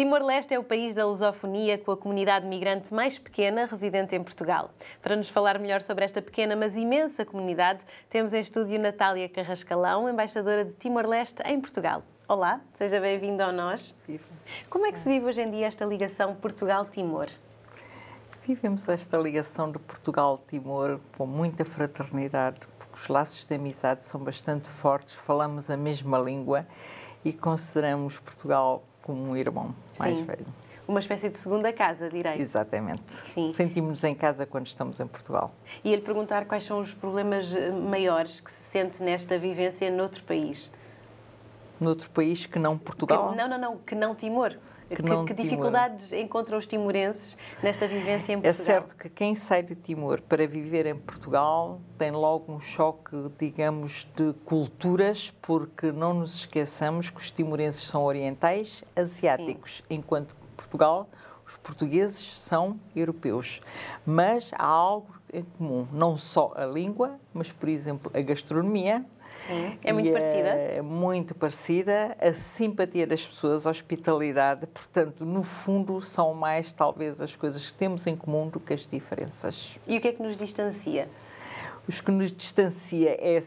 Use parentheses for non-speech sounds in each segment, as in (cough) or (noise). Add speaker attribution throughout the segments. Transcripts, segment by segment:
Speaker 1: Timor-Leste é o país da lusofonia com a comunidade migrante mais pequena residente em Portugal. Para nos falar melhor sobre esta pequena, mas imensa comunidade, temos em estúdio Natália Carrascalão, embaixadora de Timor-Leste em Portugal. Olá, seja bem-vinda ao Nós. Viva. Como é que se vive hoje em dia esta ligação Portugal-Timor?
Speaker 2: Vivemos esta ligação de Portugal-Timor com muita fraternidade, porque os laços de amizade são bastante fortes, falamos a mesma língua e consideramos Portugal como um irmão mais Sim. velho.
Speaker 1: Uma espécie de segunda casa, direi.
Speaker 2: Exatamente. Sentimos-nos em casa quando estamos em Portugal.
Speaker 1: E ele perguntar quais são os problemas eh, maiores que se sente nesta vivência noutro país.
Speaker 2: Noutro país que não Portugal? Que, não,
Speaker 1: não, não, que não Timor. É que, não que dificuldades encontram os timorenses nesta vivência em é Portugal? É certo
Speaker 2: que quem sai de Timor para viver em Portugal tem logo um choque, digamos, de culturas, porque não nos esqueçamos que os timorenses são orientais, asiáticos, Sim. enquanto Portugal os portugueses são europeus, mas há algo em comum, não só a língua, mas, por exemplo, a gastronomia. Sim, é muito parecida. É, é muito parecida, a simpatia das pessoas, a hospitalidade, portanto, no fundo, são mais talvez as coisas que temos em comum do que as diferenças.
Speaker 1: E o que é que nos distancia?
Speaker 2: Os que nos distancia é,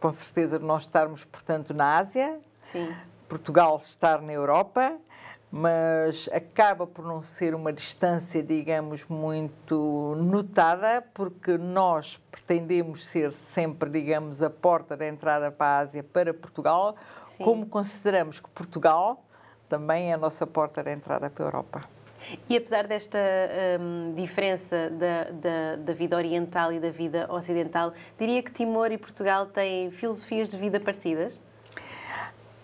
Speaker 2: com certeza, nós estarmos, portanto, na Ásia, Sim. Portugal estar na Europa, mas acaba por não ser uma distância, digamos, muito notada, porque nós pretendemos ser sempre, digamos, a porta da entrada para a Ásia para Portugal, Sim. como consideramos que Portugal também é a nossa porta da entrada para a Europa.
Speaker 1: E apesar desta hum, diferença da, da, da, vida oriental e da vida ocidental, diria que Timor e Portugal têm filosofias de vida parecidas?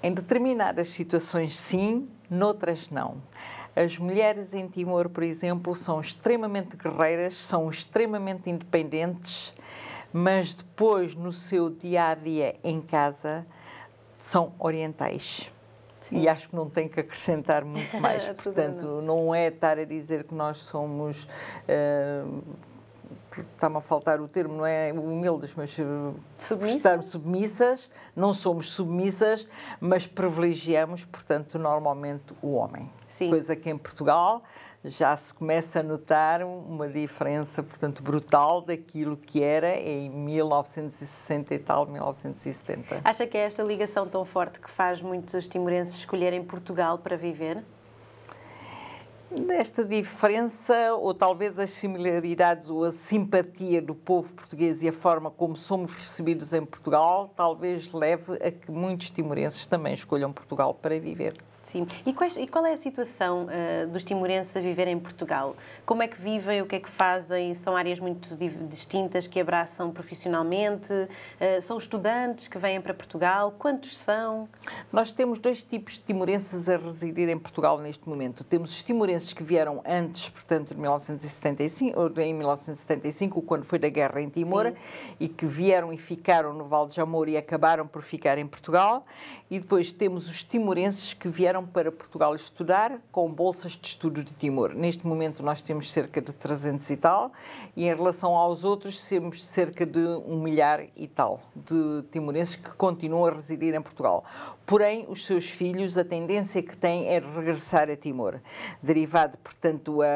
Speaker 2: Em determinadas situações, sim, noutras não. As mulheres em Timor, por exemplo, são extremamente guerreiras, são extremamente independentes, mas depois, no seu dia a dia em casa, são orientais. Sim. E acho que não tem que acrescentar muito (laughs) mais. Portanto, não é estar a dizer que nós somos. Uh, está-me a faltar o termo, não é humildes, mas eh, Submissa? estamos submissas, não somos submissas, mas privilegiamos, portanto, normalmente o homem. Sim. Coisa que em Portugal já se começa a notar uma diferença, portanto, brutal daquilo que era em 1960 e tal, 1970.
Speaker 1: Acha que é esta ligação tão forte que faz muitos timorenses escolherem Portugal para viver?
Speaker 2: nesta diferença ou talvez as similaridades ou a simpatia do povo português e a forma como somos recebidos em Portugal talvez leve a que muitos timorenses também escolham Portugal para viver. Sim.
Speaker 1: E, quais, e, qual é a situação uh, dos timorenses a viver em Portugal? Como é que vivem? O que é que fazem? São áreas muito distintas que abraçam profissionalmente? Uh, são estudantes que vêm para Portugal? Quantos são? Nós temos dois tipos de timorenses a residir
Speaker 2: em Portugal neste momento. Temos os timorenses que vieram antes, portanto, de 1975, em 1975, quando foi da guerra em Timor, Sim. e que vieram e ficaram no Val de Jamor e acabaram por ficar em Portugal. E depois temos os timorenses que vieram vieram para Portugal estudar com bolsas de estudo de Timor. Neste momento nós temos cerca de 300 e tal, e em relação aos outros temos cerca de um milhar e tal de timorenses que continuam a residir em Portugal. Porém, os seus filhos, a tendência que têm é regressar a Timor, derivado, portanto, a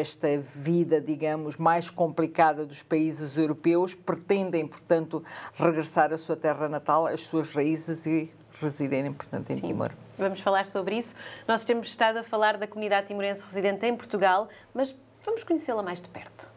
Speaker 2: esta vida, digamos, mais complicada dos países europeus, pretendem, portanto, regressar à sua terra natal, às suas raízes e residirem, portanto, em Sim. Timor.
Speaker 1: Vamos falar sobre isso. Nós temos estado a falar da comunidade timorense residente em Portugal, mas vamos conhecê-la mais de perto.